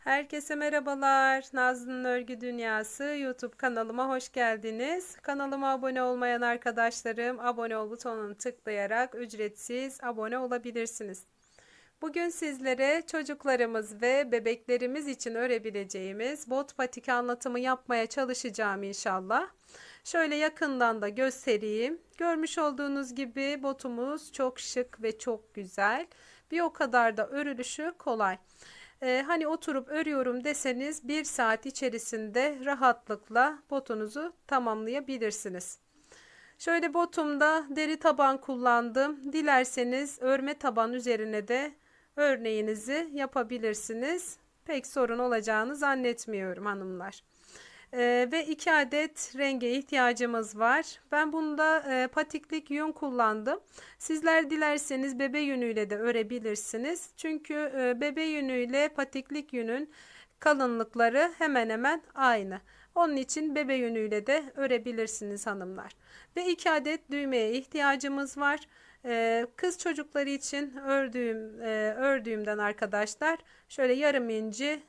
Herkese merhabalar. Nazlı'nın Örgü Dünyası YouTube kanalıma hoş geldiniz. Kanalıma abone olmayan arkadaşlarım abone ol butonunu tıklayarak ücretsiz abone olabilirsiniz. Bugün sizlere çocuklarımız ve bebeklerimiz için örebileceğimiz bot patik anlatımı yapmaya çalışacağım inşallah. Şöyle yakından da göstereyim. Görmüş olduğunuz gibi botumuz çok şık ve çok güzel. Bir o kadar da örülüşü kolay. E, hani oturup örüyorum deseniz bir saat içerisinde rahatlıkla botunuzu tamamlayabilirsiniz. Şöyle botumda deri taban kullandım. Dilerseniz örme taban üzerine de örneğinizi yapabilirsiniz. Pek sorun olacağını zannetmiyorum hanımlar e, ve 2 adet renge ihtiyacımız var. Ben bunda e, patiklik yün kullandım. Sizler dilerseniz bebe yünüyle de örebilirsiniz. Çünkü e, bebe yünüyle patiklik yünün kalınlıkları hemen hemen aynı. Onun için bebe yünüyle de örebilirsiniz hanımlar. Ve 2 adet düğmeye ihtiyacımız var. Ee, kız çocukları için ördüğüm e, ördüğümden arkadaşlar şöyle yarım inci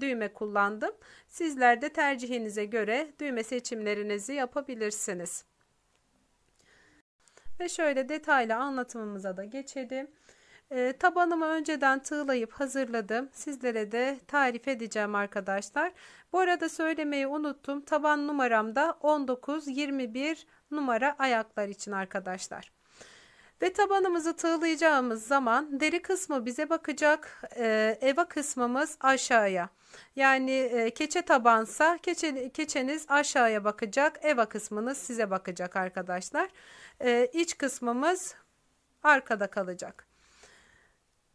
düğme kullandım. Sizler de tercihinize göre düğme seçimlerinizi yapabilirsiniz. Ve şöyle detaylı anlatımımıza da geçelim. E, tabanımı önceden tığlayıp hazırladım. Sizlere de tarif edeceğim arkadaşlar. Bu arada söylemeyi unuttum. Taban numaram da 19-21 numara ayaklar için arkadaşlar. Ve tabanımızı tığlayacağımız zaman deri kısmı bize bakacak. E, eva kısmımız aşağıya. Yani e, keçe tabansa keçe, keçeniz aşağıya bakacak. Eva kısmınız size bakacak arkadaşlar. E, iç kısmımız arkada kalacak.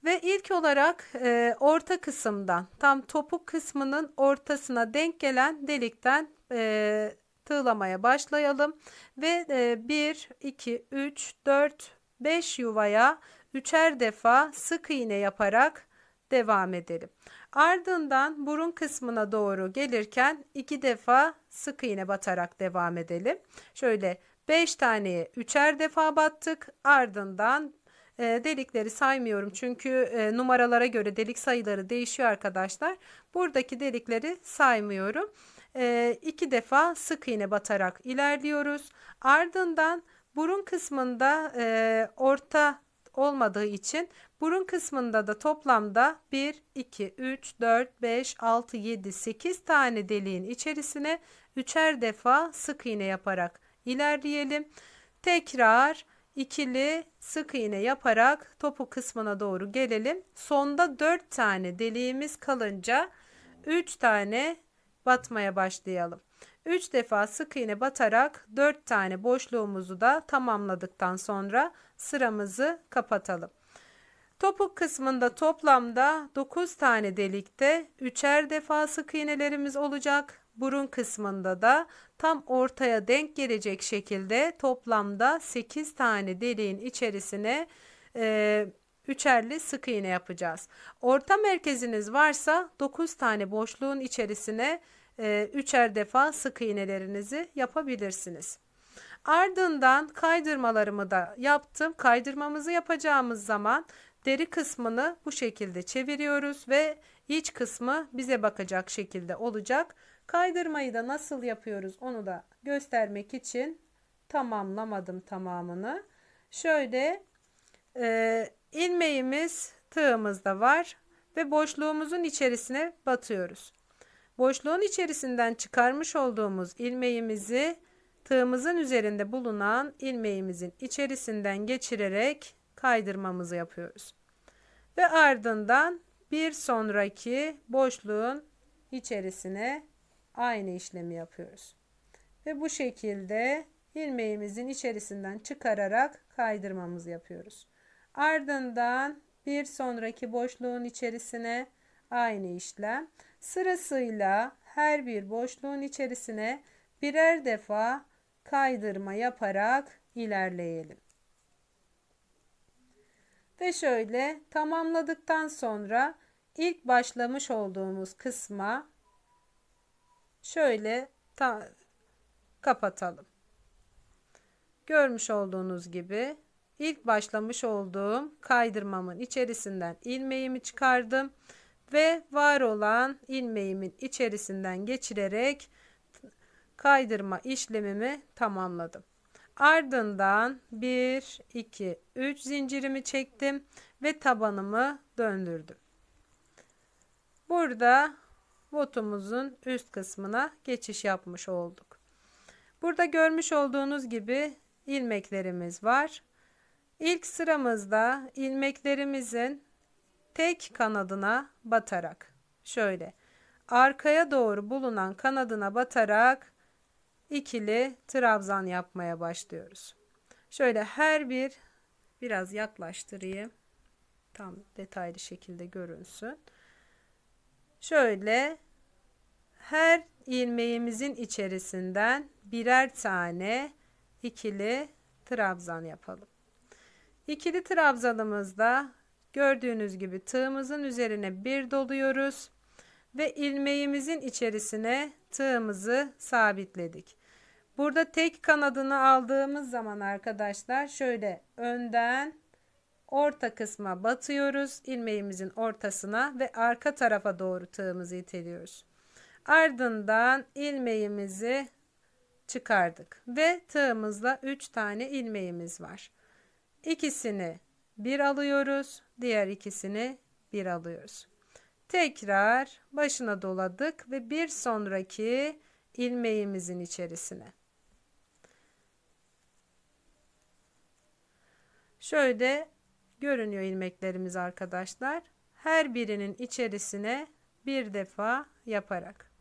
Ve ilk olarak e, orta kısımdan tam topuk kısmının ortasına denk gelen delikten e, tığlamaya başlayalım. Ve e, 1, 2, 3, 4, 5 yuvaya üçer defa sık iğne yaparak devam edelim. Ardından burun kısmına doğru gelirken iki defa sık iğne batarak devam edelim. Şöyle 5 taneye üçer defa battık. Ardından e, delikleri saymıyorum çünkü e, numaralara göre delik sayıları değişiyor arkadaşlar. Buradaki delikleri saymıyorum. E, defa sık iğne batarak ilerliyoruz. Ardından burun kısmında e, orta olmadığı için burun kısmında da toplamda 1, 2, 3, 4, 5, 6, 7, 8 tane deliğin içerisine üçer defa sık iğne yaparak ilerleyelim. Tekrar ikili sık iğne yaparak topu kısmına doğru gelelim. Sonda 4 tane deliğimiz kalınca 3 tane batmaya başlayalım. 3 defa sık iğne batarak 4 tane boşluğumuzu da tamamladıktan sonra sıramızı kapatalım. Topuk kısmında toplamda 9 tane delikte 3'er defa sık iğnelerimiz olacak. Burun kısmında da tam ortaya denk gelecek şekilde toplamda 8 tane deliğin içerisine e, üçerli sık iğne yapacağız. Orta merkeziniz varsa 9 tane boşluğun içerisine e, üçer defa sık iğnelerinizi yapabilirsiniz. Ardından kaydırmalarımı da yaptım. Kaydırmamızı yapacağımız zaman deri kısmını bu şekilde çeviriyoruz ve iç kısmı bize bakacak şekilde olacak. Kaydırmayı da nasıl yapıyoruz onu da göstermek için tamamlamadım tamamını. Şöyle e, ilmeğimiz da var ve boşluğumuzun içerisine batıyoruz. Boşluğun içerisinden çıkarmış olduğumuz ilmeğimizi tığımızın üzerinde bulunan ilmeğimizin içerisinden geçirerek kaydırmamızı yapıyoruz. Ve ardından bir sonraki boşluğun içerisine aynı işlemi yapıyoruz. Ve bu şekilde ilmeğimizin içerisinden çıkararak kaydırmamızı yapıyoruz. Ardından bir sonraki boşluğun içerisine aynı işlem sırasıyla her bir boşluğun içerisine birer defa kaydırma yaparak ilerleyelim. Ve şöyle tamamladıktan sonra ilk başlamış olduğumuz kısma şöyle kapatalım. Görmüş olduğunuz gibi ilk başlamış olduğum kaydırmamın içerisinden ilmeğimi çıkardım ve var olan ilmeğimin içerisinden geçirerek kaydırma işlemimi tamamladım. Ardından 1, 2, 3 zincirimi çektim ve tabanımı döndürdüm. Burada botumuzun üst kısmına geçiş yapmış olduk. Burada görmüş olduğunuz gibi ilmeklerimiz var. İlk sıramızda ilmeklerimizin tek kanadına batarak şöyle arkaya doğru bulunan kanadına batarak ikili trabzan yapmaya başlıyoruz. Şöyle her bir biraz yaklaştırayım. Tam detaylı şekilde görünsün. Şöyle her ilmeğimizin içerisinden birer tane ikili trabzan yapalım. İkili trabzanımızda gördüğünüz gibi tığımızın üzerine bir doluyoruz ve ilmeğimizin içerisine tığımızı sabitledik. Burada tek kanadını aldığımız zaman arkadaşlar şöyle önden orta kısma batıyoruz. ilmeğimizin ortasına ve arka tarafa doğru tığımızı iteliyoruz. Ardından ilmeğimizi çıkardık ve tığımızla 3 tane ilmeğimiz var. İkisini bir alıyoruz, diğer ikisini bir alıyoruz. Tekrar başına doladık ve bir sonraki ilmeğimizin içerisine. Şöyle görünüyor ilmeklerimiz arkadaşlar. Her birinin içerisine bir defa yaparak.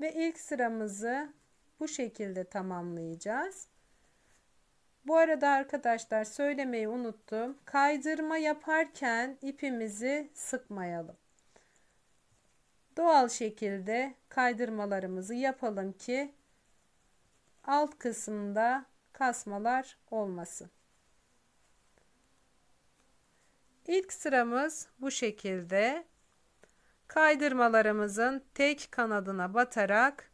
Ve ilk sıramızı bu şekilde tamamlayacağız. Bu arada arkadaşlar söylemeyi unuttum. Kaydırma yaparken ipimizi sıkmayalım. Doğal şekilde kaydırmalarımızı yapalım ki alt kısımda kasmalar olmasın. İlk sıramız bu şekilde. Kaydırmalarımızın tek kanadına batarak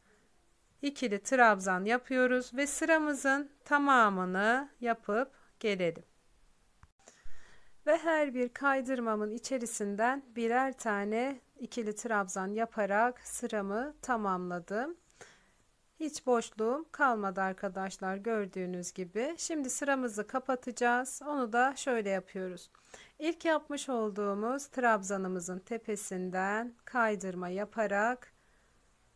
ikili trabzan yapıyoruz ve sıramızın tamamını yapıp gelelim. Ve her bir kaydırmamın içerisinden birer tane ikili trabzan yaparak sıramı tamamladım. Hiç boşluğum kalmadı arkadaşlar gördüğünüz gibi. Şimdi sıramızı kapatacağız. Onu da şöyle yapıyoruz. İlk yapmış olduğumuz trabzanımızın tepesinden kaydırma yaparak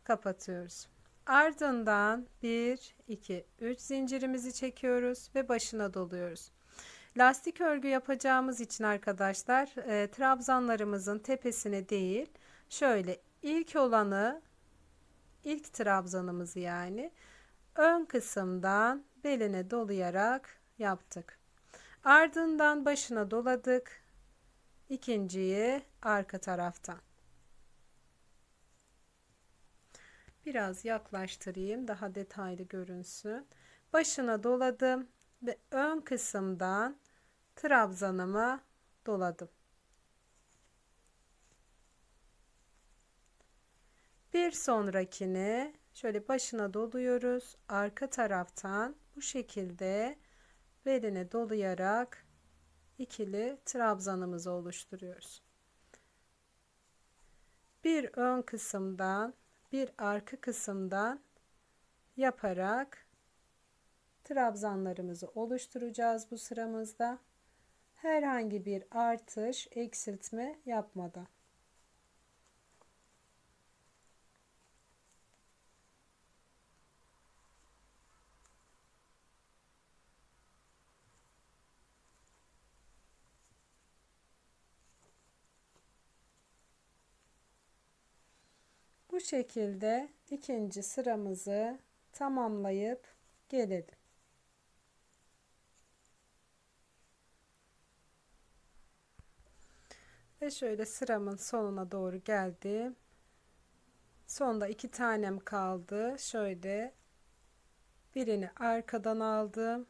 kapatıyoruz. Ardından 1, 2, 3 zincirimizi çekiyoruz ve başına doluyoruz. Lastik örgü yapacağımız için arkadaşlar e, trabzanlarımızın tepesine değil şöyle ilk olanı ilk trabzanımızı yani ön kısımdan beline dolayarak yaptık. Ardından başına doladık. ikinciyi arka taraftan. Biraz yaklaştırayım daha detaylı görünsün. Başına doladım ve ön kısımdan trabzanımı doladım. Bir sonrakini şöyle başına doluyoruz. Arka taraftan bu şekilde beline dolayarak ikili trabzanımızı oluşturuyoruz. Bir ön kısımdan bir arka kısımdan yaparak trabzanlarımızı oluşturacağız bu sıramızda. Herhangi bir artış, eksiltme yapmadan. Bu şekilde ikinci sıramızı tamamlayıp gelelim. Ve şöyle sıramın sonuna doğru geldim. Sonda iki tanem kaldı. Şöyle birini arkadan aldım.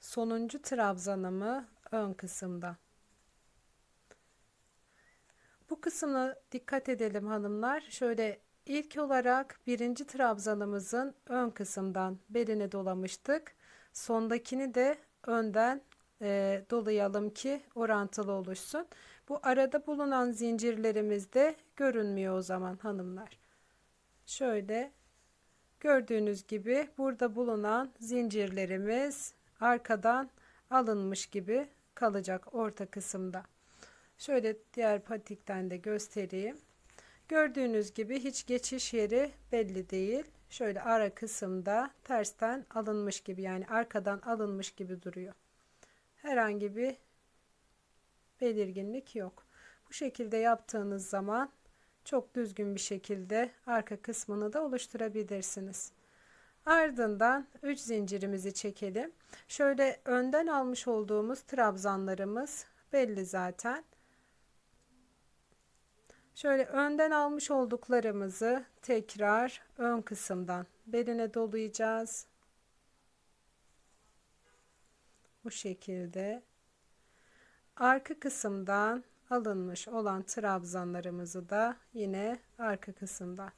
Sonuncu trabzanımı ön kısımda kısmına dikkat edelim hanımlar. Şöyle ilk olarak birinci trabzanımızın ön kısımdan beline dolamıştık. Sondakini de önden e, dolayalım ki orantılı oluşsun. Bu arada bulunan zincirlerimiz de görünmüyor o zaman hanımlar. Şöyle gördüğünüz gibi burada bulunan zincirlerimiz arkadan alınmış gibi kalacak orta kısımda. Şöyle diğer patikten de göstereyim. Gördüğünüz gibi hiç geçiş yeri belli değil. Şöyle ara kısımda tersten alınmış gibi yani arkadan alınmış gibi duruyor. Herhangi bir belirginlik yok. Bu şekilde yaptığınız zaman çok düzgün bir şekilde arka kısmını da oluşturabilirsiniz. Ardından 3 zincirimizi çekelim. Şöyle önden almış olduğumuz trabzanlarımız belli zaten. Şöyle önden almış olduklarımızı tekrar ön kısımdan beline dolayacağız. Bu şekilde arka kısımdan alınmış olan trabzanlarımızı da yine arka kısımdan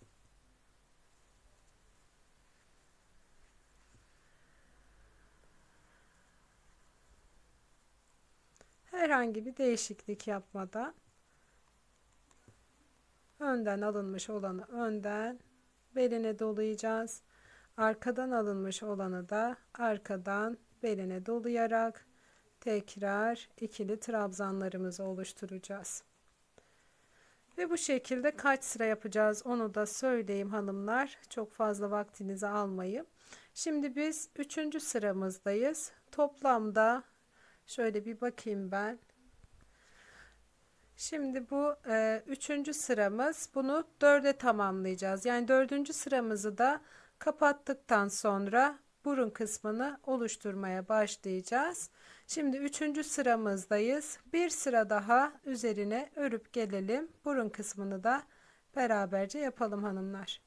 herhangi bir değişiklik yapmadan Önden alınmış olanı önden beline dolayacağız. Arkadan alınmış olanı da arkadan beline dolayarak tekrar ikili trabzanlarımızı oluşturacağız. Ve bu şekilde kaç sıra yapacağız onu da söyleyeyim hanımlar. Çok fazla vaktinizi almayayım. Şimdi biz üçüncü sıramızdayız. Toplamda şöyle bir bakayım ben. Şimdi bu e, üçüncü sıramız bunu dörde tamamlayacağız. Yani dördüncü sıramızı da kapattıktan sonra burun kısmını oluşturmaya başlayacağız. Şimdi üçüncü sıramızdayız. Bir sıra daha üzerine örüp gelelim. Burun kısmını da beraberce yapalım hanımlar.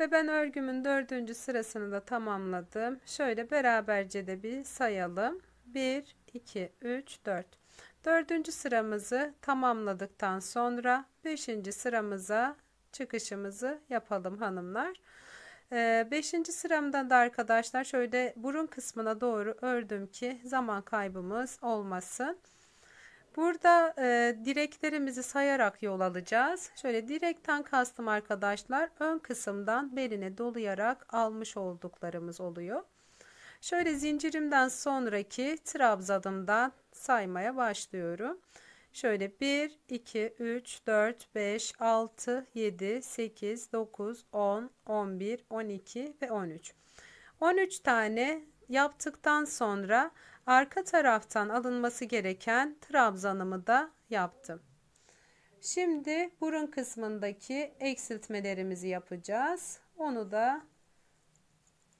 Ve ben örgümün dördüncü sırasını da tamamladım. Şöyle beraberce de bir sayalım. 1, 2, 3, 4. Dördüncü sıramızı tamamladıktan sonra beşinci sıramıza çıkışımızı yapalım hanımlar. Ee, beşinci sıramdan da arkadaşlar şöyle burun kısmına doğru ördüm ki zaman kaybımız olmasın. Burada e, direklerimizi sayarak yol alacağız. Şöyle direkten kastım arkadaşlar ön kısımdan beline dolayarak almış olduklarımız oluyor. Şöyle zincirimden sonraki trabzadımdan saymaya başlıyorum. Şöyle 1, 2, 3, 4, 5, 6, 7, 8, 9, 10, 11, 12 ve 13. 13 tane yaptıktan sonra arka taraftan alınması gereken trabzanımı da yaptım. Şimdi burun kısmındaki eksiltmelerimizi yapacağız. Onu da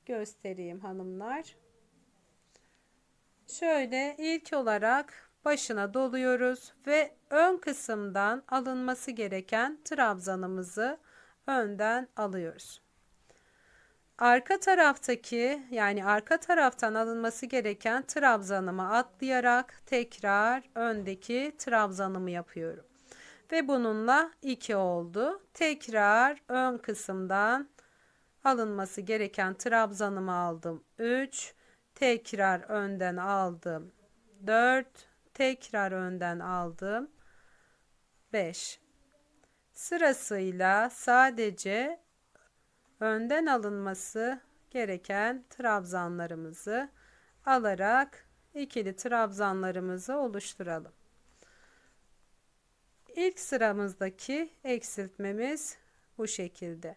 göstereyim hanımlar. Şöyle ilk olarak başına doluyoruz ve ön kısımdan alınması gereken trabzanımızı önden alıyoruz. Arka taraftaki yani arka taraftan alınması gereken trabzanımı atlayarak tekrar öndeki trabzanımı yapıyorum. Ve bununla 2 oldu. Tekrar ön kısımdan alınması gereken trabzanımı aldım 3 tekrar önden aldım 4 tekrar önden aldım 5 sırasıyla sadece önden alınması gereken trabzanlarımızı alarak ikili trabzanlarımızı oluşturalım. İlk sıramızdaki eksiltmemiz bu şekilde.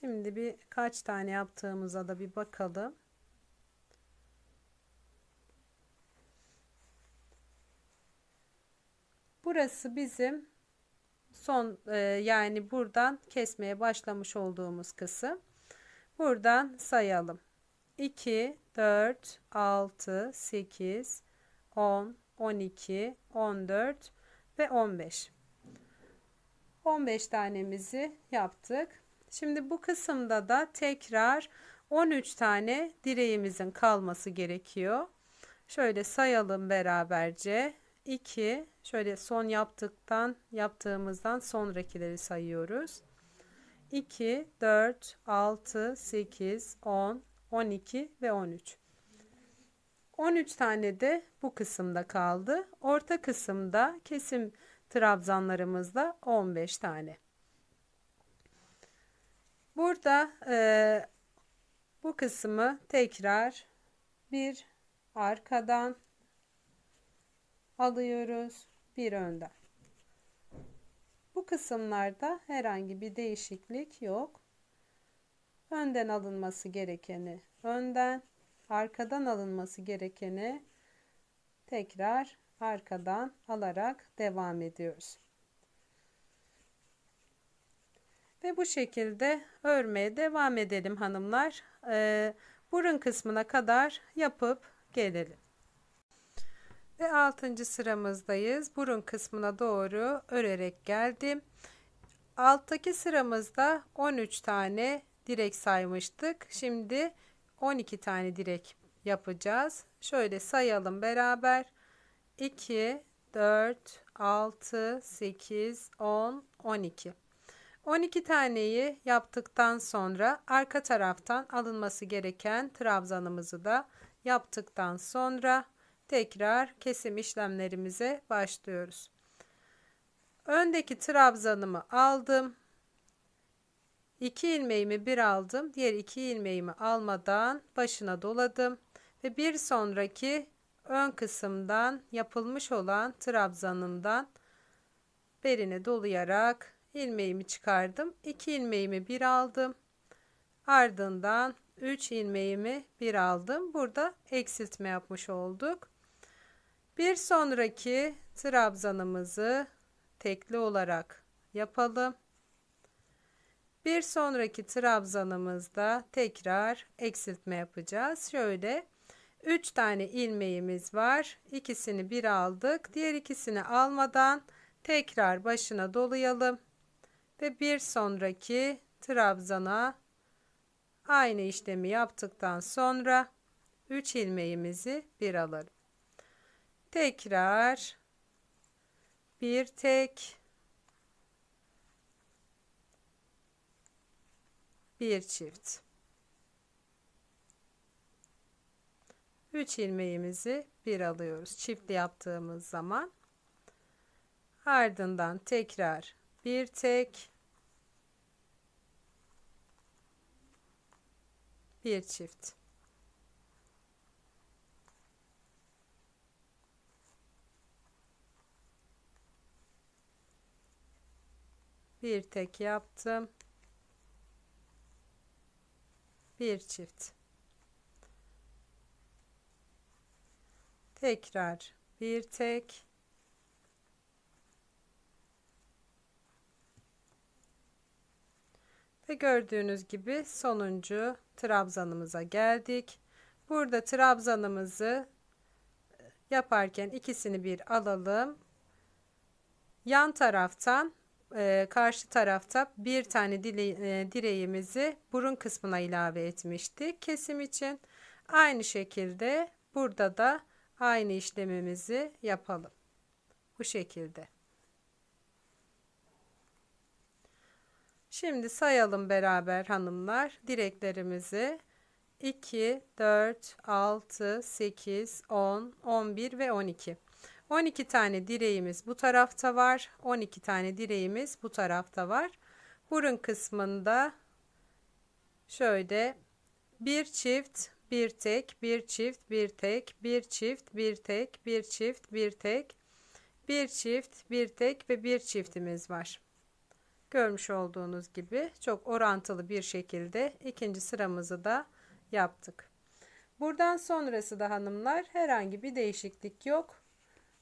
Şimdi bir kaç tane yaptığımıza da bir bakalım. Burası bizim son e, yani buradan kesmeye başlamış olduğumuz kısım. Buradan sayalım. 2, 4, 6, 8, 10, 12, 14 ve 15. 15 tanemizi yaptık. Şimdi bu kısımda da tekrar 13 tane direğimizin kalması gerekiyor. Şöyle sayalım beraberce. 2 şöyle son yaptıktan yaptığımızdan sonrakileri sayıyoruz. 2 4 6 8 10 12 ve 13. 13 tane de bu kısımda kaldı. Orta kısımda kesim trabzanlarımızda 15 tane. Burada e, bu kısmı tekrar bir arkadan alıyoruz. Bir önden. Bu kısımlarda herhangi bir değişiklik yok. Önden alınması gerekeni önden, arkadan alınması gerekeni tekrar arkadan alarak devam ediyoruz. Ve bu şekilde örmeye devam edelim hanımlar. Ee, burun kısmına kadar yapıp gelelim. Ve 6. sıramızdayız. Burun kısmına doğru örerek geldim. Alttaki sıramızda 13 tane direk saymıştık. Şimdi 12 tane direk yapacağız. Şöyle sayalım beraber. 2, 4, 6, 8, 10, 12. 12 taneyi yaptıktan sonra arka taraftan alınması gereken trabzanımızı da yaptıktan sonra tekrar kesim işlemlerimize başlıyoruz. Öndeki trabzanımı aldım. 2 ilmeğimi bir aldım. Diğer 2 ilmeğimi almadan başına doladım. Ve bir sonraki ön kısımdan yapılmış olan trabzanımdan berine dolayarak ilmeğimi çıkardım. 2 ilmeğimi bir aldım. Ardından 3 ilmeğimi bir aldım. Burada eksiltme yapmış olduk. Bir sonraki trabzanımızı tekli olarak yapalım. Bir sonraki trabzanımızda tekrar eksiltme yapacağız. Şöyle 3 tane ilmeğimiz var. İkisini bir aldık. Diğer ikisini almadan tekrar başına dolayalım ve bir sonraki trabzana aynı işlemi yaptıktan sonra 3 ilmeğimizi bir alalım. Tekrar bir tek bir çift 3 ilmeğimizi bir alıyoruz çiftli yaptığımız zaman ardından tekrar bir tek bir çift bir tek yaptım bir çift tekrar bir tek Ve gördüğünüz gibi sonuncu trabzanımıza geldik. Burada trabzanımızı yaparken ikisini bir alalım. Yan taraftan e, karşı tarafta bir tane e, direğimizi burun kısmına ilave etmiştik kesim için. Aynı şekilde burada da aynı işlemimizi yapalım. Bu şekilde. Şimdi sayalım beraber hanımlar direklerimizi. 2, 4, 6, 8, 10, 11 ve 12. 12 tane direğimiz bu tarafta var. 12 tane direğimiz bu tarafta var. Burun kısmında şöyle bir çift, bir tek, bir çift, bir tek, bir çift, bir tek, bir çift, bir tek, bir çift, bir tek ve bir çiftimiz var. Görmüş olduğunuz gibi çok orantılı bir şekilde ikinci sıramızı da yaptık. Buradan sonrası da hanımlar herhangi bir değişiklik yok.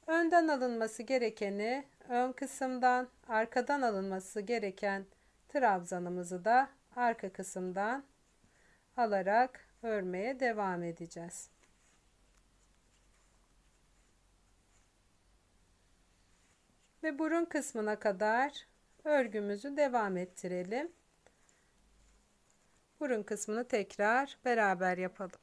Önden alınması gerekeni ön kısımdan, arkadan alınması gereken trabzanımızı da arka kısımdan alarak örmeye devam edeceğiz. Ve burun kısmına kadar örgümüzü devam ettirelim. Burun kısmını tekrar beraber yapalım.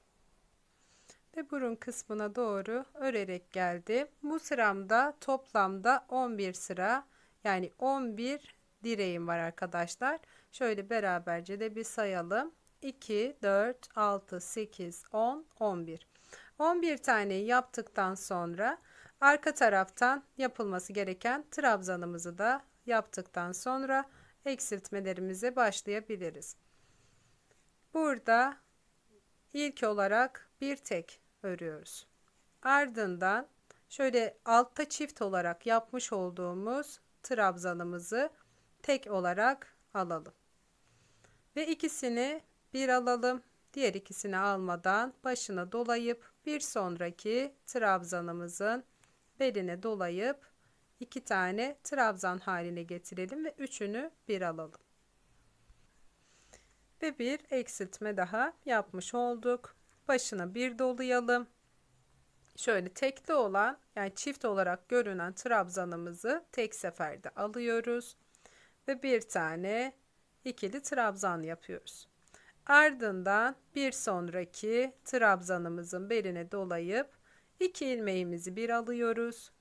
Ve burun kısmına doğru örerek geldim. Bu sıramda toplamda 11 sıra yani 11 direğim var arkadaşlar. Şöyle beraberce de bir sayalım. 2, 4, 6, 8, 10, 11. 11 tane yaptıktan sonra arka taraftan yapılması gereken trabzanımızı da yaptıktan sonra eksiltmelerimize başlayabiliriz. Burada ilk olarak bir tek örüyoruz. Ardından şöyle altta çift olarak yapmış olduğumuz trabzanımızı tek olarak alalım. Ve ikisini bir alalım. Diğer ikisini almadan başına dolayıp bir sonraki trabzanımızın beline dolayıp 2 tane trabzan haline getirelim ve üçünü bir alalım. Ve bir eksiltme daha yapmış olduk. Başına bir dolayalım. Şöyle tekli olan yani çift olarak görünen trabzanımızı tek seferde alıyoruz. Ve bir tane ikili trabzan yapıyoruz. Ardından bir sonraki trabzanımızın beline dolayıp iki ilmeğimizi bir alıyoruz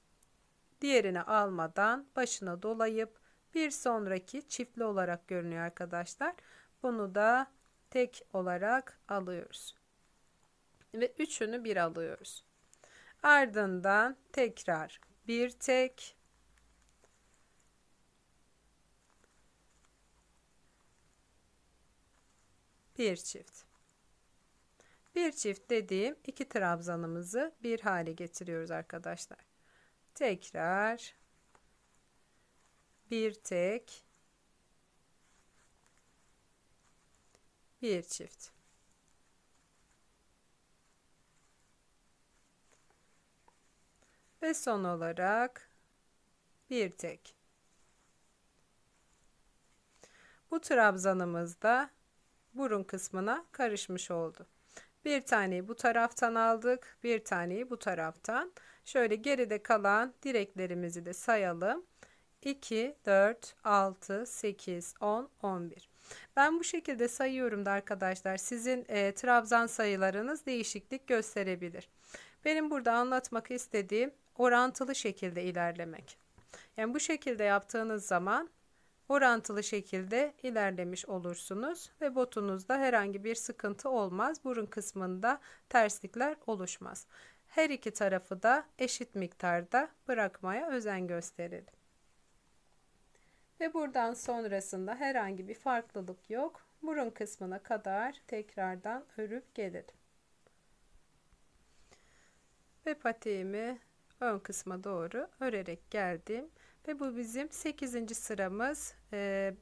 diğerini almadan başına dolayıp bir sonraki çiftli olarak görünüyor arkadaşlar. Bunu da tek olarak alıyoruz. Ve üçünü bir alıyoruz. Ardından tekrar bir tek bir çift. Bir çift dediğim iki trabzanımızı bir hale getiriyoruz arkadaşlar tekrar bir tek bir çift ve son olarak bir tek bu trabzanımız da burun kısmına karışmış oldu bir taneyi bu taraftan aldık bir taneyi bu taraftan Şöyle geride kalan direklerimizi de sayalım. 2, 4, 6, 8, 10, 11. Ben bu şekilde sayıyorum da arkadaşlar sizin e, trabzan sayılarınız değişiklik gösterebilir. Benim burada anlatmak istediğim orantılı şekilde ilerlemek. Yani bu şekilde yaptığınız zaman orantılı şekilde ilerlemiş olursunuz ve botunuzda herhangi bir sıkıntı olmaz. Burun kısmında terslikler oluşmaz. Her iki tarafı da eşit miktarda bırakmaya özen gösterelim. Ve buradan sonrasında herhangi bir farklılık yok. Burun kısmına kadar tekrardan örüp gelirim. Ve patiğimi ön kısma doğru örerek geldim. Ve bu bizim 8. sıramız. Ee,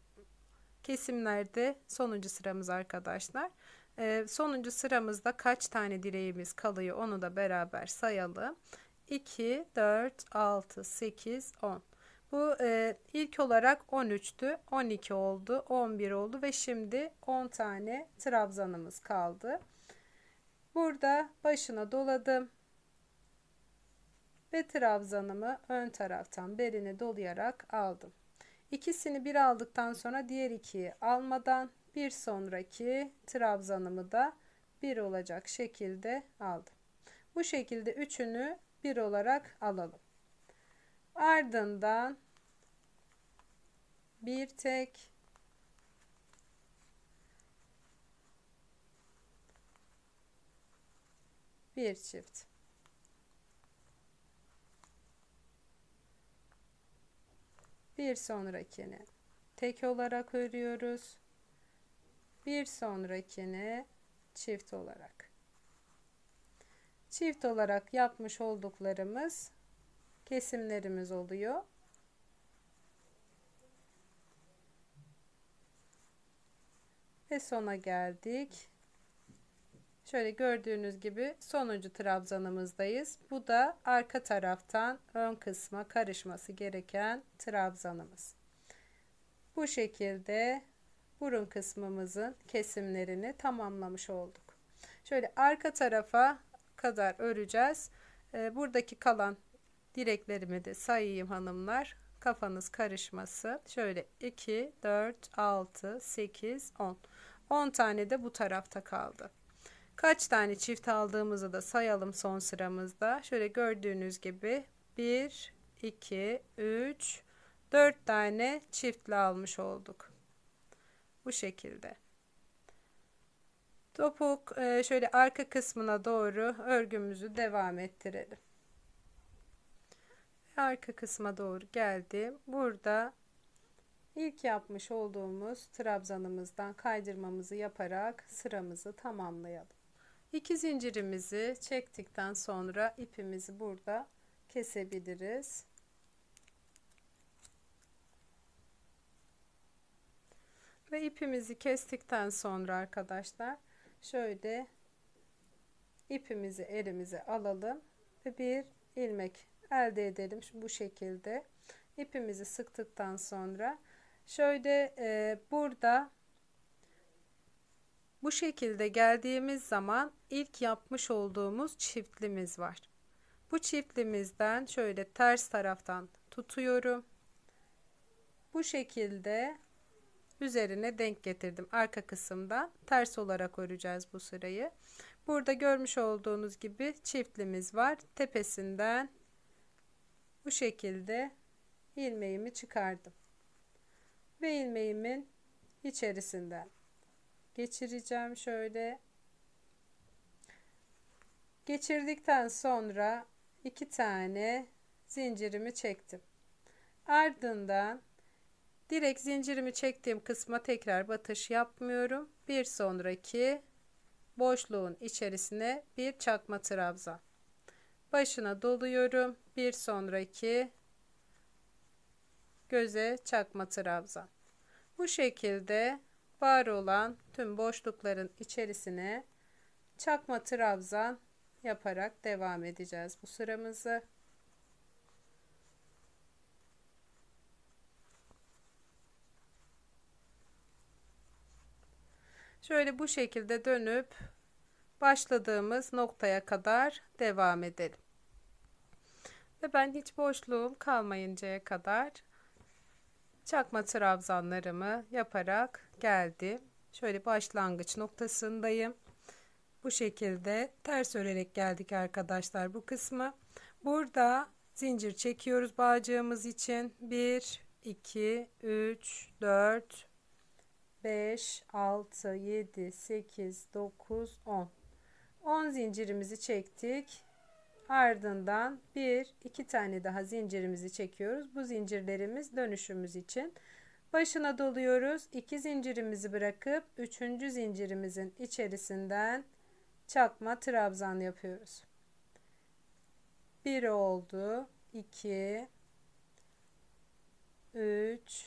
kesimlerde sonuncu sıramız arkadaşlar. Ee, sonuncu sıramızda kaç tane direğimiz kalıyor onu da beraber sayalım. 2, 4, 6, 8, 10. Bu e, ilk olarak 13'tü, 12 oldu, 11 oldu ve şimdi 10 tane trabzanımız kaldı. Burada başına doladım ve trabzanımı ön taraftan beline dolayarak aldım. İkisini bir aldıktan sonra diğer ikiyi almadan bir sonraki trabzanımı da 1 olacak şekilde aldım. Bu şekilde üçünü 1 olarak alalım. Ardından bir tek bir çift bir sonrakini tek olarak örüyoruz bir sonrakini çift olarak. Çift olarak yapmış olduklarımız kesimlerimiz oluyor. Ve sona geldik. Şöyle gördüğünüz gibi sonuncu trabzanımızdayız. Bu da arka taraftan ön kısma karışması gereken trabzanımız. Bu şekilde burun kısmımızın kesimlerini tamamlamış olduk. Şöyle arka tarafa kadar öreceğiz. E, buradaki kalan direklerimi de sayayım hanımlar. Kafanız karışması. Şöyle 2, 4, 6, 8, 10. 10 tane de bu tarafta kaldı. Kaç tane çift aldığımızı da sayalım son sıramızda. Şöyle gördüğünüz gibi 1, 2, 3, 4 tane çiftli almış olduk. Bu şekilde. Topuk e, şöyle arka kısmına doğru örgümüzü devam ettirelim. Arka kısma doğru geldim. Burada ilk yapmış olduğumuz trabzanımızdan kaydırmamızı yaparak sıramızı tamamlayalım. İki zincirimizi çektikten sonra ipimizi burada kesebiliriz. Ve ipimizi kestikten sonra arkadaşlar şöyle ipimizi elimize alalım ve bir ilmek elde edelim bu şekilde ipimizi sıktıktan sonra şöyle e, burada bu şekilde geldiğimiz zaman ilk yapmış olduğumuz çiftlimiz var bu çiftlimizden şöyle ters taraftan tutuyorum bu şekilde üzerine denk getirdim. Arka kısımda ters olarak öreceğiz bu sırayı. Burada görmüş olduğunuz gibi çiftlimiz var. Tepesinden bu şekilde ilmeğimi çıkardım. Ve ilmeğimin içerisinden geçireceğim şöyle. Geçirdikten sonra iki tane zincirimi çektim. Ardından Direkt zincirimi çektiğim kısma tekrar batış yapmıyorum. Bir sonraki boşluğun içerisine bir çakma trabzan. Başına doluyorum. Bir sonraki göze çakma trabzan. Bu şekilde var olan tüm boşlukların içerisine çakma trabzan yaparak devam edeceğiz bu sıramızı. Şöyle bu şekilde dönüp başladığımız noktaya kadar devam edelim. Ve ben hiç boşluğum kalmayıncaya kadar çakma trabzanlarımı yaparak geldim. Şöyle başlangıç noktasındayım. Bu şekilde ters örerek geldik arkadaşlar bu kısmı. Burada zincir çekiyoruz bağcığımız için. 1, 2, 3, 4, 5, 6, 7, 8, 9, 10. 10 zincirimizi çektik. Ardından 1, 2 tane daha zincirimizi çekiyoruz. Bu zincirlerimiz dönüşümüz için. Başına doluyoruz. 2 zincirimizi bırakıp 3. zincirimizin içerisinden çakma trabzan yapıyoruz. 1 oldu. 2 3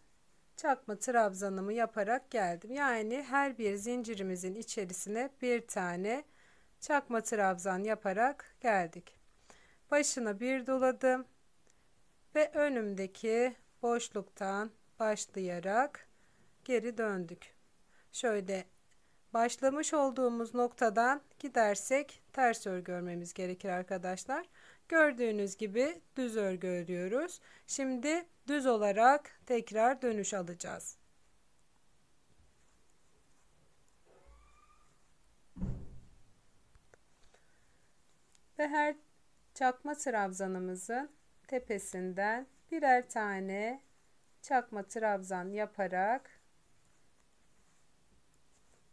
çakma trabzanımı yaparak geldim. Yani her bir zincirimizin içerisine bir tane çakma trabzan yaparak geldik. Başına bir doladım ve önümdeki boşluktan başlayarak geri döndük. Şöyle başlamış olduğumuz noktadan gidersek ters örgü örmemiz gerekir arkadaşlar. Gördüğünüz gibi düz örgü örüyoruz. Şimdi düz olarak tekrar dönüş alacağız. Ve her çakma trabzanımızın tepesinden birer tane çakma trabzan yaparak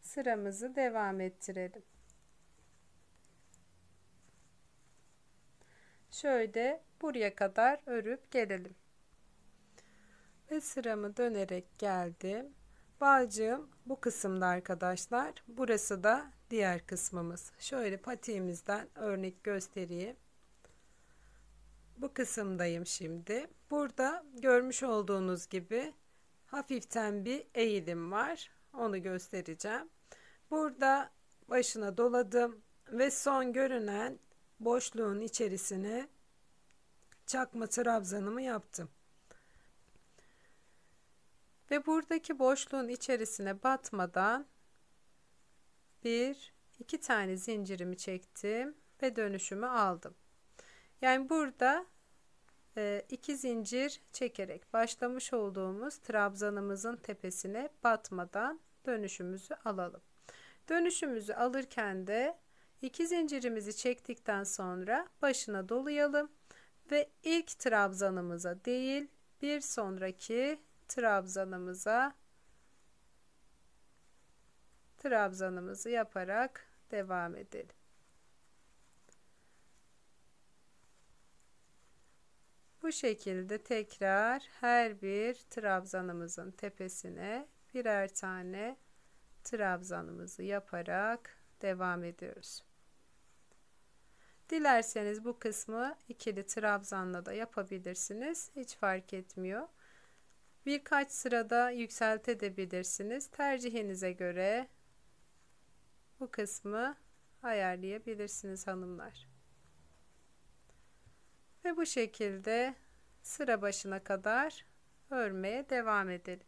sıramızı devam ettirelim. Şöyle buraya kadar örüp gelelim ve sıramı dönerek geldim. Bağcığım bu kısımda arkadaşlar. Burası da diğer kısmımız. Şöyle patiğimizden örnek göstereyim. Bu kısımdayım şimdi. Burada görmüş olduğunuz gibi hafiften bir eğilim var. Onu göstereceğim. Burada başına doladım ve son görünen boşluğun içerisine çakma trabzanımı yaptım. Ve buradaki boşluğun içerisine batmadan bir iki tane zincirimi çektim ve dönüşümü aldım. Yani burada e, iki zincir çekerek başlamış olduğumuz trabzanımızın tepesine batmadan dönüşümüzü alalım. Dönüşümüzü alırken de iki zincirimizi çektikten sonra başına dolayalım ve ilk trabzanımıza değil bir sonraki trabzanımıza trabzanımızı yaparak devam edelim. Bu şekilde tekrar her bir trabzanımızın tepesine birer tane trabzanımızı yaparak devam ediyoruz. Dilerseniz bu kısmı ikili trabzanla da yapabilirsiniz. Hiç fark etmiyor. Birkaç sırada yükseltebilirsiniz. Tercihinize göre bu kısmı ayarlayabilirsiniz hanımlar. Ve bu şekilde sıra başına kadar örmeye devam edelim.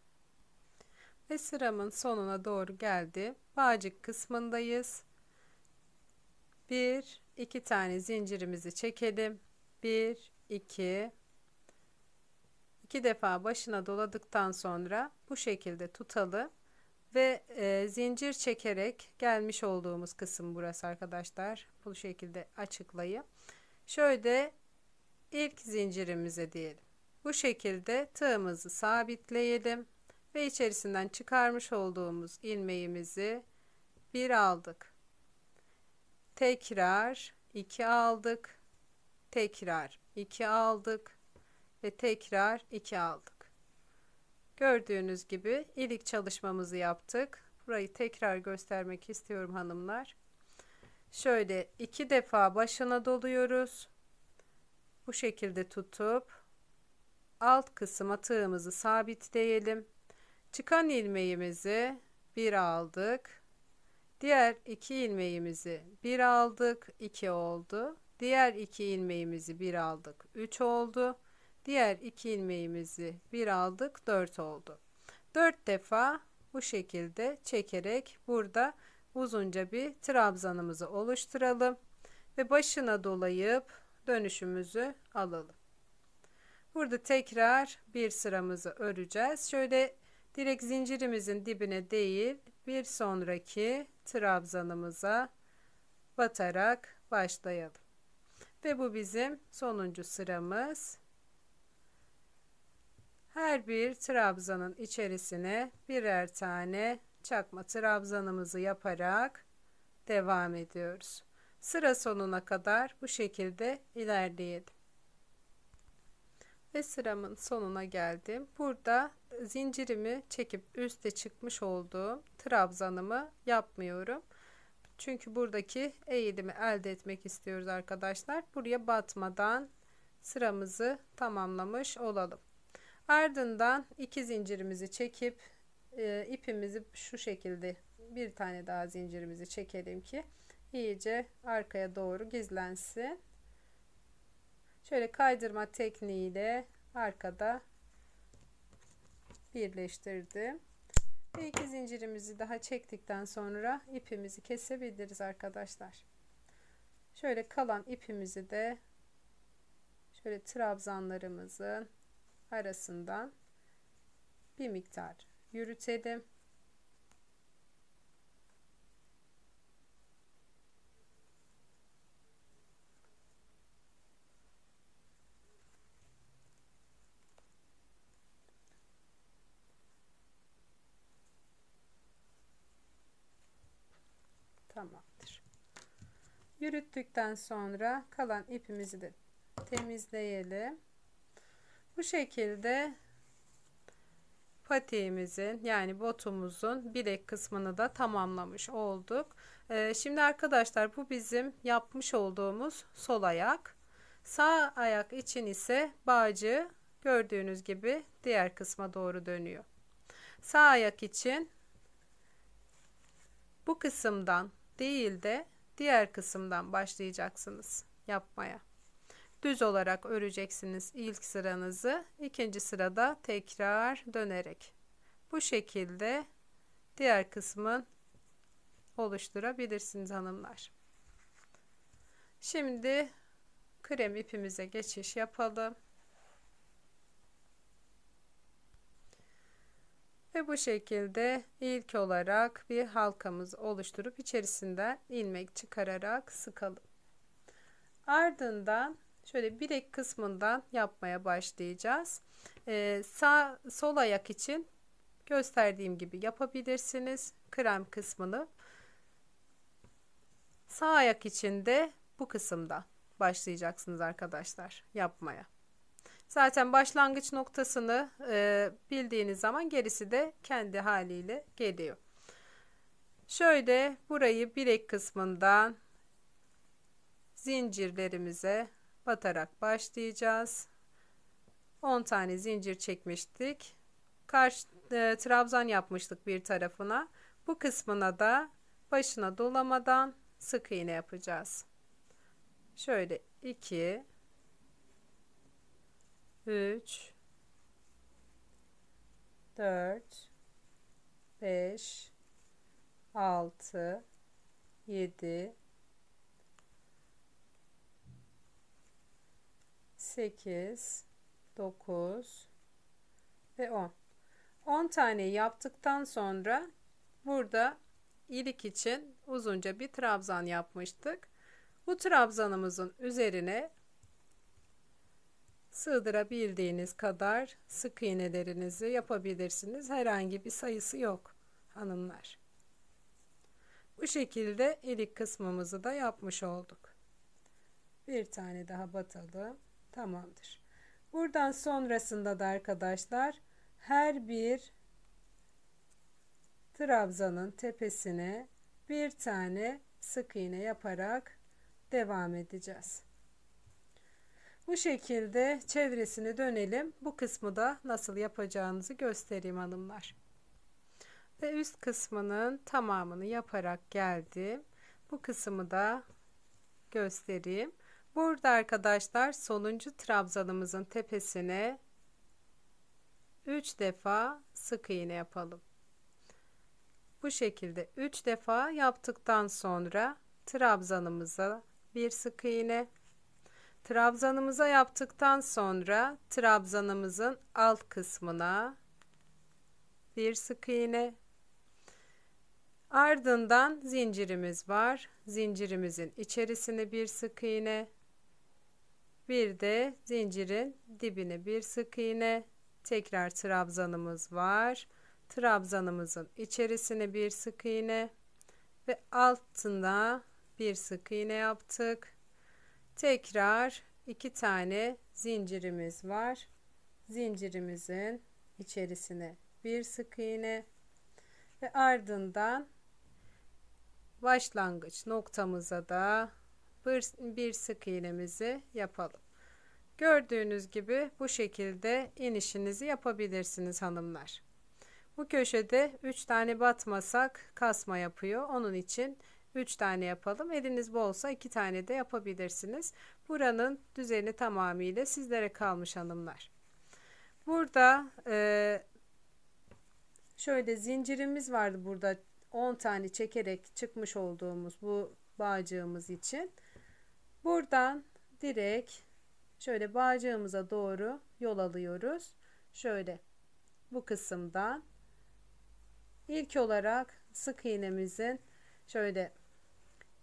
Ve sıramın sonuna doğru geldi. Bağcık kısmındayız. Bir, iki tane zincirimizi çekelim. Bir, iki, iki defa başına doladıktan sonra bu şekilde tutalı ve e, zincir çekerek gelmiş olduğumuz kısım burası arkadaşlar. Bu şekilde açıklayayım. Şöyle ilk zincirimize diyelim. Bu şekilde tığımızı sabitleyelim ve içerisinden çıkarmış olduğumuz ilmeğimizi bir aldık. Tekrar iki aldık. Tekrar iki aldık ve tekrar 2 aldık. Gördüğünüz gibi ilik çalışmamızı yaptık. Burayı tekrar göstermek istiyorum hanımlar. Şöyle iki defa başına doluyoruz. Bu şekilde tutup alt kısma tığımızı sabitleyelim. Çıkan ilmeğimizi bir aldık. Diğer iki ilmeğimizi bir aldık. 2 oldu. Diğer iki ilmeğimizi bir aldık. 3 oldu. Diğer iki ilmeğimizi bir aldık dört oldu. Dört defa bu şekilde çekerek burada uzunca bir trabzanımızı oluşturalım ve başına dolayıp dönüşümüzü alalım. Burada tekrar bir sıramızı öreceğiz. Şöyle direkt zincirimizin dibine değil bir sonraki trabzanımıza batarak başlayalım. Ve bu bizim sonuncu sıramız. Her bir trabzanın içerisine birer tane çakma trabzanımızı yaparak devam ediyoruz. Sıra sonuna kadar bu şekilde ilerleyelim. Ve sıramın sonuna geldim. Burada zincirimi çekip üste çıkmış olduğum trabzanımı yapmıyorum. Çünkü buradaki eğilimi elde etmek istiyoruz arkadaşlar. Buraya batmadan sıramızı tamamlamış olalım. Ardından iki zincirimizi çekip e, ipimizi şu şekilde bir tane daha zincirimizi çekelim ki iyice arkaya doğru gizlensin. Şöyle kaydırma tekniğiyle arkada birleştirdim. Ve iki zincirimizi daha çektikten sonra ipimizi kesebiliriz arkadaşlar. Şöyle kalan ipimizi de şöyle trabzanlarımızın arasından bir miktar yürütelim. Tamamdır. Yürüttükten sonra kalan ipimizi de temizleyelim. Bu şekilde patiğimizin yani botumuzun bilek kısmını da tamamlamış olduk. Ee, şimdi arkadaşlar bu bizim yapmış olduğumuz sol ayak. Sağ ayak için ise bağcı gördüğünüz gibi diğer kısma doğru dönüyor. Sağ ayak için bu kısımdan değil de diğer kısımdan başlayacaksınız yapmaya düz olarak öreceksiniz ilk sıranızı ikinci sırada tekrar dönerek bu şekilde diğer kısmın oluşturabilirsiniz hanımlar şimdi krem ipimize geçiş yapalım ve bu şekilde ilk olarak bir halkamız oluşturup içerisinden ilmek çıkararak sıkalım ardından Şöyle bilek kısmından yapmaya başlayacağız. Ee, sağ sol ayak için gösterdiğim gibi yapabilirsiniz krem kısmını. Sağ ayak için de bu kısımda başlayacaksınız arkadaşlar yapmaya. Zaten başlangıç noktasını e, bildiğiniz zaman gerisi de kendi haliyle geliyor. Şöyle burayı bilek kısmından zincirlerimize batarak başlayacağız. 10 tane zincir çekmiştik. Karşı e, trabzan yapmıştık bir tarafına. Bu kısmına da başına dolamadan sık iğne yapacağız. Şöyle 2 3 4 5 6 7 8, 9 ve 10. 10 tane yaptıktan sonra burada ilik için uzunca bir trabzan yapmıştık. Bu trabzanımızın üzerine sığdırabildiğiniz kadar sık iğnelerinizi yapabilirsiniz. Herhangi bir sayısı yok hanımlar. Bu şekilde ilik kısmımızı da yapmış olduk. Bir tane daha batalım. Tamamdır. Buradan sonrasında da arkadaşlar her bir trabzanın tepesine bir tane sık iğne yaparak devam edeceğiz. Bu şekilde çevresini dönelim. Bu kısmı da nasıl yapacağınızı göstereyim hanımlar. Ve üst kısmının tamamını yaparak geldim. Bu kısmı da göstereyim. Burada arkadaşlar sonuncu trabzanımızın tepesine 3 defa sık iğne yapalım. Bu şekilde 3 defa yaptıktan sonra trabzanımıza bir sık iğne trabzanımıza yaptıktan sonra trabzanımızın alt kısmına bir sık iğne ardından zincirimiz var zincirimizin içerisine bir sık iğne bir de zincirin dibine bir sık iğne. Tekrar trabzanımız var. Trabzanımızın içerisine bir sık iğne ve altında bir sık iğne yaptık. Tekrar iki tane zincirimiz var. Zincirimizin içerisine bir sık iğne ve ardından başlangıç noktamıza da bir, bir sık iğnemizi yapalım. Gördüğünüz gibi bu şekilde inişinizi yapabilirsiniz hanımlar. Bu köşede 3 tane batmasak kasma yapıyor. Onun için 3 tane yapalım. Eliniz bolsa 2 tane de yapabilirsiniz. Buranın düzeni tamamıyla sizlere kalmış hanımlar. Burada e, şöyle zincirimiz vardı burada 10 tane çekerek çıkmış olduğumuz bu bağcığımız için. Buradan direkt şöyle bağcığımıza doğru yol alıyoruz. Şöyle bu kısımdan ilk olarak sık iğnemizin şöyle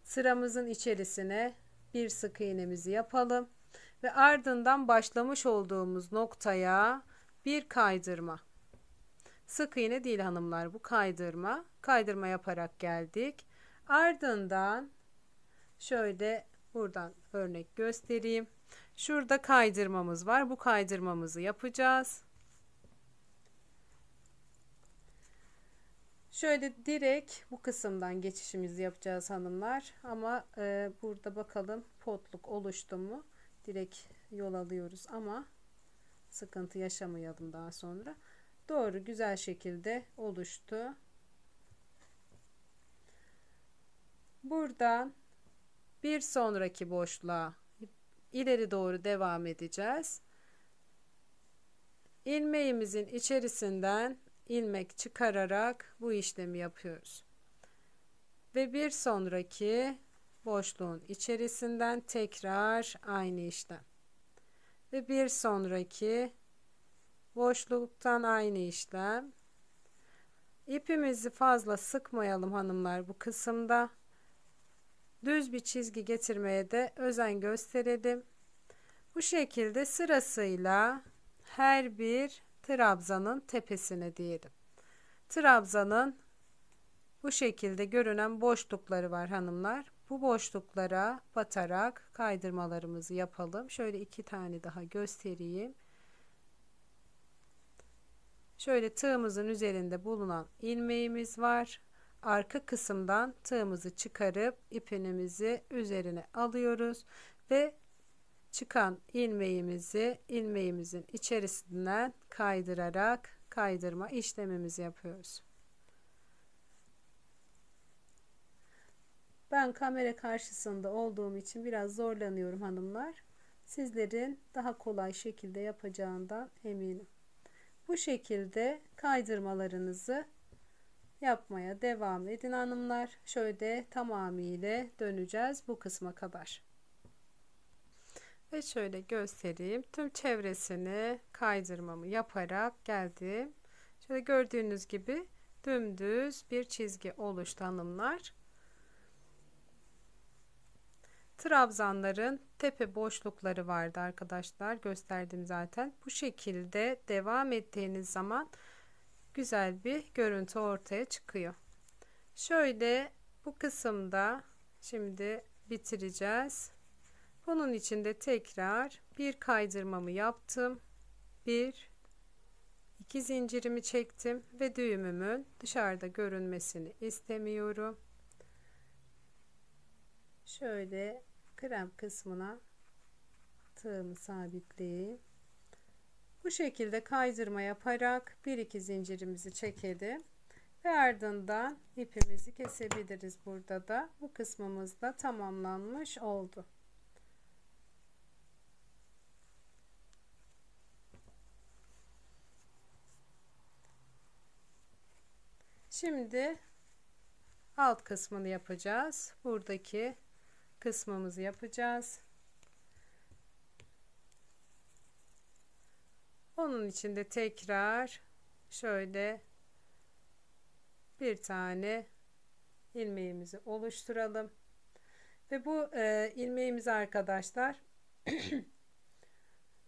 sıramızın içerisine bir sık iğnemizi yapalım ve ardından başlamış olduğumuz noktaya bir kaydırma. Sık iğne değil hanımlar bu kaydırma. Kaydırma yaparak geldik. Ardından şöyle Buradan örnek göstereyim. Şurada kaydırmamız var. Bu kaydırmamızı yapacağız. Şöyle direkt bu kısımdan geçişimizi yapacağız hanımlar. Ama e, burada bakalım potluk oluştu mu? Direkt yol alıyoruz ama sıkıntı yaşamayalım daha sonra. Doğru güzel şekilde oluştu. Buradan bir sonraki boşluğa ileri doğru devam edeceğiz. Ilmeğimizin içerisinden ilmek çıkararak bu işlemi yapıyoruz. Ve bir sonraki boşluğun içerisinden tekrar aynı işlem. Ve bir sonraki boşluktan aynı işlem. İpimizi fazla sıkmayalım hanımlar bu kısımda düz bir çizgi getirmeye de özen gösterelim. Bu şekilde sırasıyla her bir trabzanın tepesine diyelim. Trabzanın bu şekilde görünen boşlukları var hanımlar. Bu boşluklara batarak kaydırmalarımızı yapalım. Şöyle iki tane daha göstereyim. Şöyle tığımızın üzerinde bulunan ilmeğimiz var arka kısımdan tığımızı çıkarıp ipinimizi üzerine alıyoruz ve çıkan ilmeğimizi ilmeğimizin içerisinden kaydırarak kaydırma işlemimizi yapıyoruz. Ben kamera karşısında olduğum için biraz zorlanıyorum hanımlar. Sizlerin daha kolay şekilde yapacağından eminim. Bu şekilde kaydırmalarınızı yapmaya devam edin hanımlar. Şöyle tamamıyla döneceğiz bu kısma kadar. Ve şöyle göstereyim. Tüm çevresini kaydırmamı yaparak geldim. Şöyle gördüğünüz gibi dümdüz bir çizgi oluştu hanımlar. Trabzanların tepe boşlukları vardı arkadaşlar. Gösterdim zaten. Bu şekilde devam ettiğiniz zaman güzel bir görüntü ortaya çıkıyor. Şöyle bu kısımda şimdi bitireceğiz. Bunun için de tekrar bir kaydırmamı yaptım. Bir, iki zincirimi çektim ve düğümümün dışarıda görünmesini istemiyorum. Şöyle krem kısmına tığımı sabitleyeyim. Bu şekilde kaydırma yaparak 1-2 zincirimizi çekelim. Ve ardından ipimizi kesebiliriz burada da. Bu kısmımız da tamamlanmış oldu. Şimdi alt kısmını yapacağız. Buradaki kısmımızı yapacağız. Onun için de tekrar şöyle bir tane ilmeğimizi oluşturalım. Ve bu e, ilmeğimizi arkadaşlar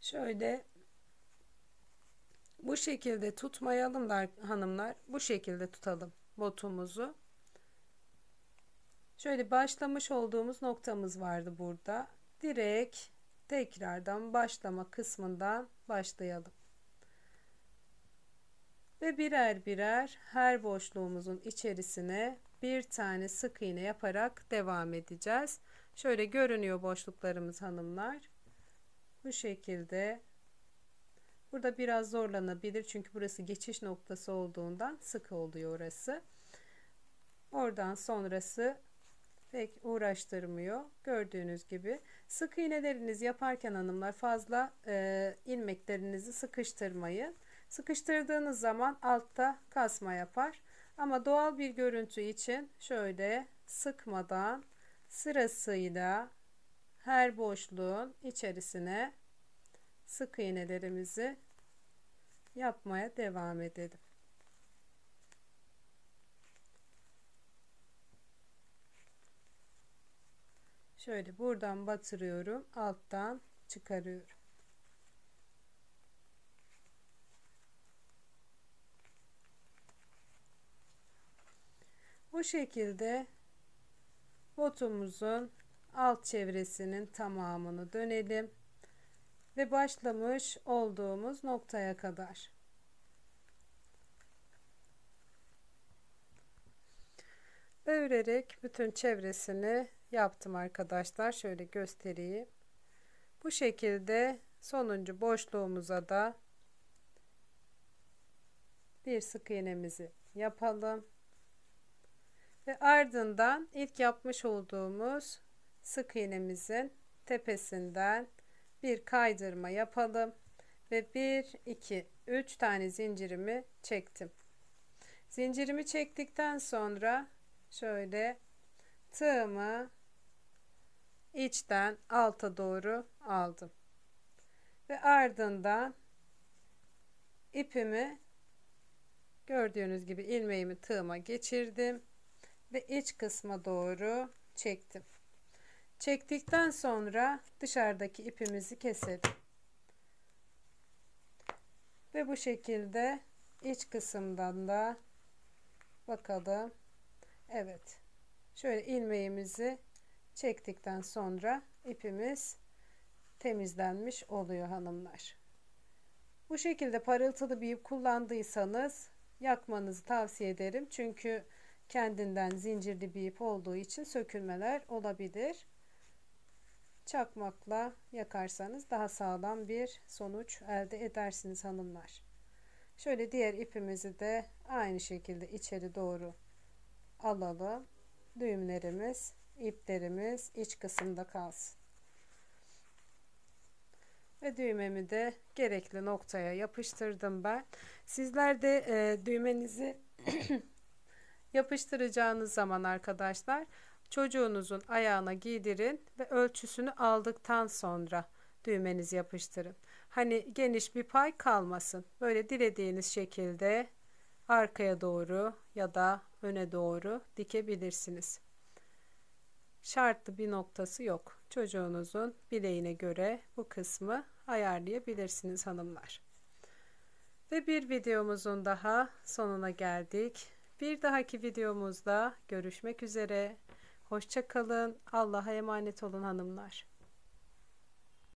şöyle bu şekilde tutmayalım da hanımlar. Bu şekilde tutalım botumuzu. Şöyle başlamış olduğumuz noktamız vardı burada. Direkt tekrardan başlama kısmından başlayalım ve birer birer her boşluğumuzun içerisine bir tane sık iğne yaparak devam edeceğiz. Şöyle görünüyor boşluklarımız hanımlar. Bu şekilde burada biraz zorlanabilir çünkü burası geçiş noktası olduğundan sık oluyor orası. Oradan sonrası pek uğraştırmıyor. Gördüğünüz gibi sık iğneleriniz yaparken hanımlar fazla e, ilmeklerinizi sıkıştırmayın. Sıkıştırdığınız zaman altta kasma yapar. Ama doğal bir görüntü için şöyle sıkmadan sırasıyla her boşluğun içerisine sık iğnelerimizi yapmaya devam edelim. Şöyle buradan batırıyorum, alttan çıkarıyorum. Bu şekilde botumuzun alt çevresinin tamamını dönelim ve başlamış olduğumuz noktaya kadar. Örerek bütün çevresini yaptım arkadaşlar. Şöyle göstereyim. Bu şekilde sonuncu boşluğumuza da bir sık iğnemizi yapalım ve ardından ilk yapmış olduğumuz sık iğnemizin tepesinden bir kaydırma yapalım ve 1 2 3 tane zincirimi çektim. Zincirimi çektikten sonra şöyle tığımı içten alta doğru aldım. Ve ardından ipimi gördüğünüz gibi ilmeğimi tığıma geçirdim ve iç kısma doğru çektim. Çektikten sonra dışarıdaki ipimizi keselim. Ve bu şekilde iç kısımdan da bakalım. Evet. Şöyle ilmeğimizi çektikten sonra ipimiz temizlenmiş oluyor hanımlar. Bu şekilde parıltılı bir ip kullandıysanız yakmanızı tavsiye ederim. Çünkü kendinden zincirli bir ip olduğu için sökülmeler olabilir. Çakmakla yakarsanız daha sağlam bir sonuç elde edersiniz hanımlar. Şöyle diğer ipimizi de aynı şekilde içeri doğru alalım. Düğümlerimiz, iplerimiz iç kısımda kalsın. Ve düğmemi de gerekli noktaya yapıştırdım ben. Sizler de e, düğmenizi Yapıştıracağınız zaman arkadaşlar çocuğunuzun ayağına giydirin ve ölçüsünü aldıktan sonra düğmenizi yapıştırın. Hani geniş bir pay kalmasın. Böyle dilediğiniz şekilde arkaya doğru ya da öne doğru dikebilirsiniz. Şartlı bir noktası yok. Çocuğunuzun bileğine göre bu kısmı ayarlayabilirsiniz hanımlar. Ve bir videomuzun daha sonuna geldik. Bir dahaki videomuzda görüşmek üzere. Hoşçakalın. Allah'a emanet olun hanımlar.